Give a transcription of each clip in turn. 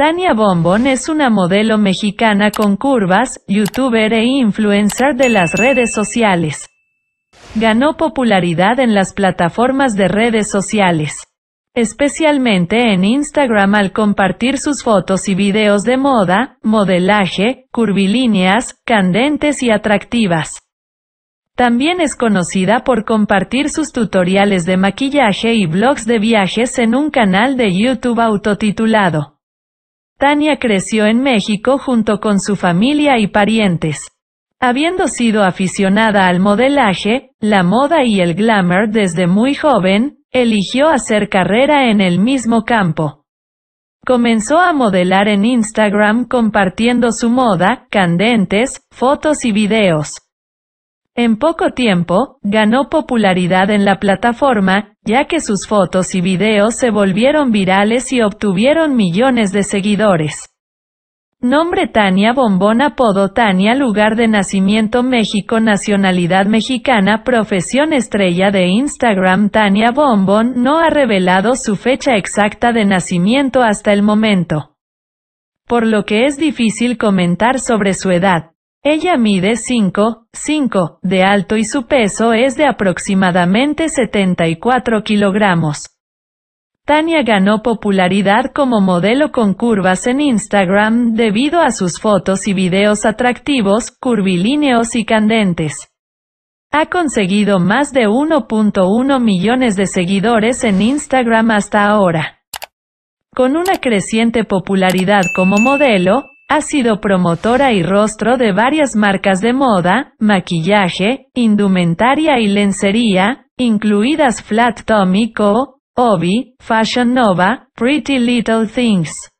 Tania Bombón es una modelo mexicana con curvas, youtuber e influencer de las redes sociales. Ganó popularidad en las plataformas de redes sociales especialmente en Instagram al compartir sus fotos y videos de moda, modelaje, curvilíneas, candentes y atractivas. También es conocida por compartir sus tutoriales de maquillaje y blogs de viajes en un canal de YouTube autotitulado Tania creció en México junto con su familia y parientes. Habiendo sido aficionada al modelaje, la moda y el glamour desde muy joven, eligió hacer carrera en el mismo campo. Comenzó a modelar en Instagram compartiendo su moda, candentes, fotos y videos. En poco tiempo, ganó popularidad en la plataforma, ya que sus fotos y videos se volvieron virales y obtuvieron millones de seguidores. Nombre Tania Bombón Apodo Tania Lugar de nacimiento México Nacionalidad mexicana Profesión estrella de Instagram Tania Bombón no ha revelado su fecha exacta de nacimiento hasta el momento. Por lo que es difícil comentar sobre su edad. Ella mide 5,5 de alto y su peso es de aproximadamente 74 kilogramos. Tania ganó popularidad como modelo con curvas en Instagram debido a sus fotos y videos atractivos, curvilíneos y candentes. Ha conseguido más de 1.1 millones de seguidores en Instagram hasta ahora. Con una creciente popularidad como modelo, ha sido promotora y rostro de varias marcas de moda, maquillaje, indumentaria y lencería, incluidas Flat Tommy Co., Obi, Fashion Nova, Pretty Little Things,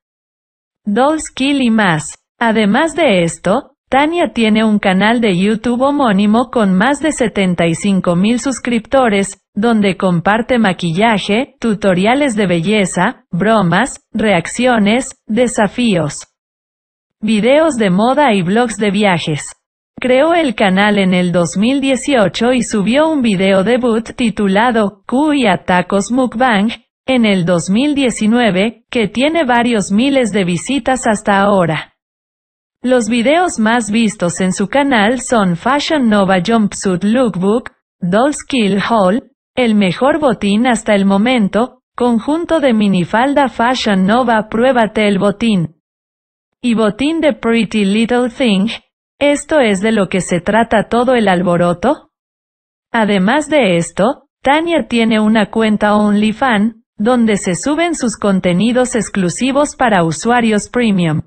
Dolls Kill y más. Además de esto, Tania tiene un canal de YouTube homónimo con más de 75.000 mil suscriptores, donde comparte maquillaje, tutoriales de belleza, bromas, reacciones, desafíos videos de moda y blogs de viajes. Creó el canal en el 2018 y subió un video debut titulado Q y Atacos Mukbang, en el 2019, que tiene varios miles de visitas hasta ahora. Los videos más vistos en su canal son Fashion Nova Jumpsuit Lookbook, Doll's Kill Haul, El Mejor Botín hasta el momento, Conjunto de Minifalda Fashion Nova Pruébate el Botín, y Botín de Pretty Little Thing, esto es de lo que se trata todo el alboroto. Además de esto, Tania tiene una cuenta OnlyFan, donde se suben sus contenidos exclusivos para usuarios premium.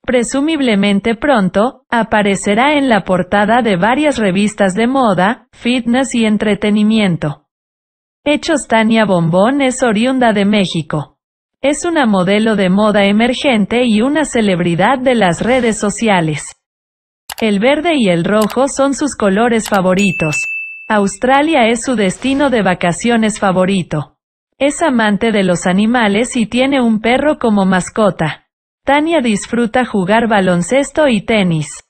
Presumiblemente pronto, aparecerá en la portada de varias revistas de moda, fitness y entretenimiento. Hechos Tania Bombón es oriunda de México. Es una modelo de moda emergente y una celebridad de las redes sociales. El verde y el rojo son sus colores favoritos. Australia es su destino de vacaciones favorito. Es amante de los animales y tiene un perro como mascota. Tania disfruta jugar baloncesto y tenis.